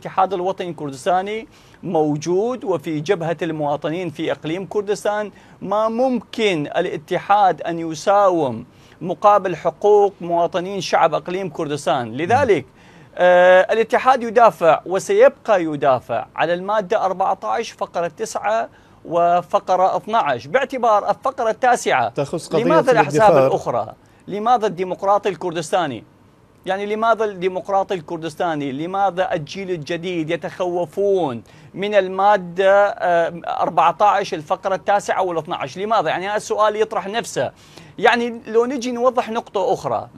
الاتحاد الوطني الكردستاني موجود وفي جبهة المواطنين في إقليم كردستان ما ممكن الاتحاد أن يساوم مقابل حقوق مواطنين شعب إقليم كردستان لذلك آه الاتحاد يدافع وسيبقى يدافع على المادة 14 فقرة 9 وفقرة 12 باعتبار الفقرة التاسعة تخص قضية لماذا الأحزاب الأخرى؟ لماذا الديمقراطي الكردستاني يعني لماذا الديمقراطي الكردستاني لماذا الجيل الجديد يتخوفون من المادة 14 آه، الفقرة التاسعة وال12 لماذا يعني هذا السؤال يطرح نفسه يعني لو نجي نوضح نقطة أخرى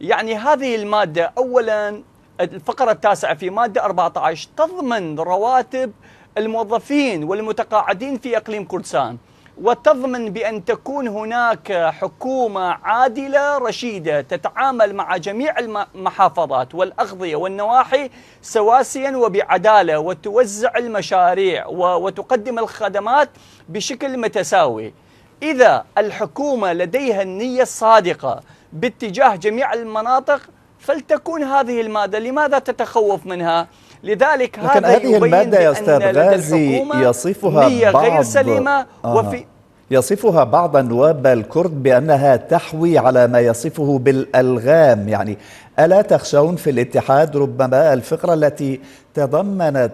يعني هذه المادة أولا الفقرة التاسعة في مادة 14 تضمن رواتب الموظفين والمتقاعدين في اقليم كردستان وتضمن بأن تكون هناك حكومة عادلة رشيدة تتعامل مع جميع المحافظات والأغذية والنواحي سواسيا وبعدالة وتوزع المشاريع وتقدم الخدمات بشكل متساوي إذا الحكومة لديها النية الصادقة باتجاه جميع المناطق فلتكون هذه المادة لماذا تتخوف منها؟ لذلك لكن هذه هذه المادة يا أستاذ غازي يصفها بعض غير سليمة آه. وفي يصفها بعض النواب الكرد بأنها تحوي على ما يصفه بالألغام يعني ألا تخشون في الاتحاد ربما الفقرة التي تضمنت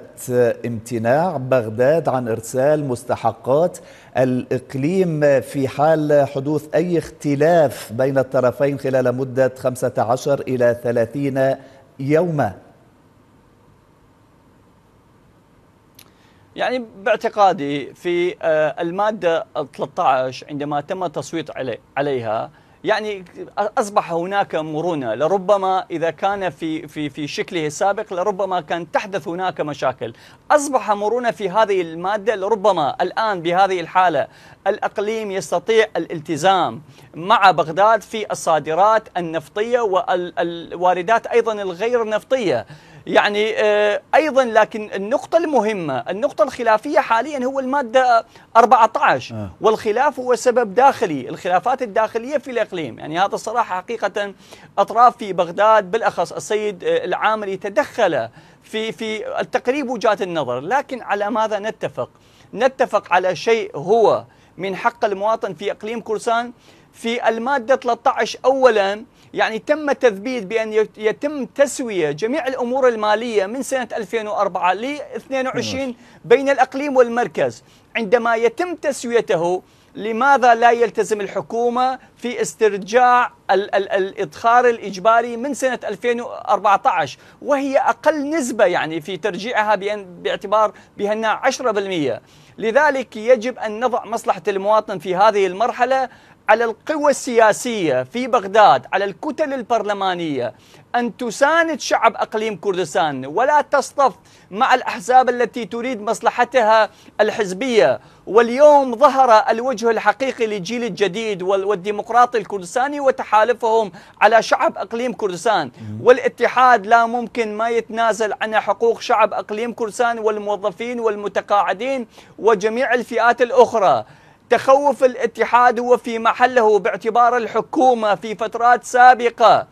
امتناع بغداد عن إرسال مستحقات الإقليم في حال حدوث أي اختلاف بين الطرفين خلال مدة 15 إلى 30 يوماً يعني باعتقادي في آه، المادة 13 عندما تم تصويت علي عليها يعني أصبح هناك مرونة لربما إذا كان في, في, في شكله السابق لربما كان تحدث هناك مشاكل أصبح مرونة في هذه المادة لربما الآن بهذه الحالة الأقليم يستطيع الالتزام مع بغداد في الصادرات النفطية والواردات أيضا الغير نفطية يعني آه، ايضا لكن النقطه المهمه النقطه الخلافيه حاليا هو الماده 14 آه. والخلاف هو سبب داخلي الخلافات الداخليه في الاقليم يعني هذا الصراحه حقيقه اطراف في بغداد بالاخص السيد آه، العامري تدخل في في التقريب وجهات النظر لكن على ماذا نتفق نتفق على شيء هو من حق المواطن في اقليم كرسان في الماده 13 اولا يعني تم تثبيت بأن يتم تسوية جميع الأمور المالية من سنة 2004 ل 22 بين الأقليم والمركز عندما يتم تسويته لماذا لا يلتزم الحكومة في استرجاع ال ال الإدخار الإجباري من سنة 2014 وهي أقل نسبة يعني في ترجيعها بأن باعتبار بأنها 10% لذلك يجب أن نضع مصلحة المواطن في هذه المرحلة على القوى السياسية في بغداد على الكتل البرلمانية أن تساند شعب أقليم كردستان ولا تصطف مع الأحزاب التي تريد مصلحتها الحزبية واليوم ظهر الوجه الحقيقي للجيل الجديد والديمقراطي الكردستاني وتحالفهم على شعب أقليم كردستان والاتحاد لا ممكن ما يتنازل عن حقوق شعب أقليم كردستان والموظفين والمتقاعدين وجميع الفئات الأخرى تخوف الاتحاد هو في محله باعتبار الحكومة في فترات سابقة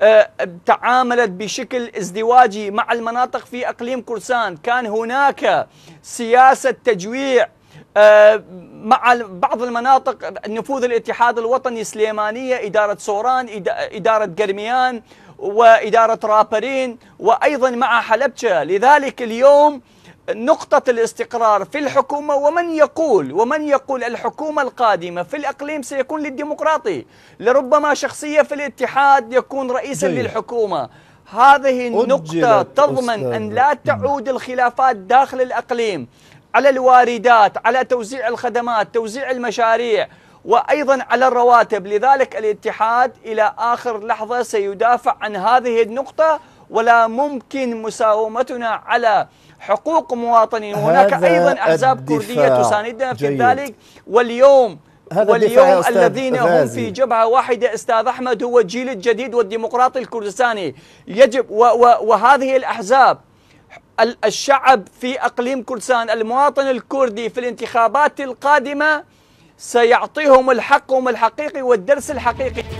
آه، تعاملت بشكل ازدواجي مع المناطق في اقليم كرسان، كان هناك سياسه تجويع آه، مع بعض المناطق نفوذ الاتحاد الوطني سليمانيه، اداره سوران، اداره قرميان واداره رابرين وايضا مع حلبشه، لذلك اليوم نقطة الاستقرار في الحكومة ومن يقول ومن يقول الحكومة القادمة في الأقليم سيكون للديمقراطي لربما شخصية في الاتحاد يكون رئيسا جيد. للحكومة هذه النقطة تضمن أستاذ. أن لا تعود الخلافات داخل الأقليم على الواردات على توزيع الخدمات توزيع المشاريع وأيضا على الرواتب لذلك الاتحاد إلى آخر لحظة سيدافع عن هذه النقطة ولا ممكن مساومتنا على حقوق مواطنين هناك أيضا أحزاب كردية تساندنا في ذلك واليوم هذا واليوم الذين هم في جبهة واحدة أستاذ أحمد هو الجيل الجديد والديمقراطي الكردستاني يجب وهذه الأحزاب الشعب في أقليم كردستان المواطن الكردي في الانتخابات القادمة سيعطيهم الحقهم الحقيقي والدرس الحقيقي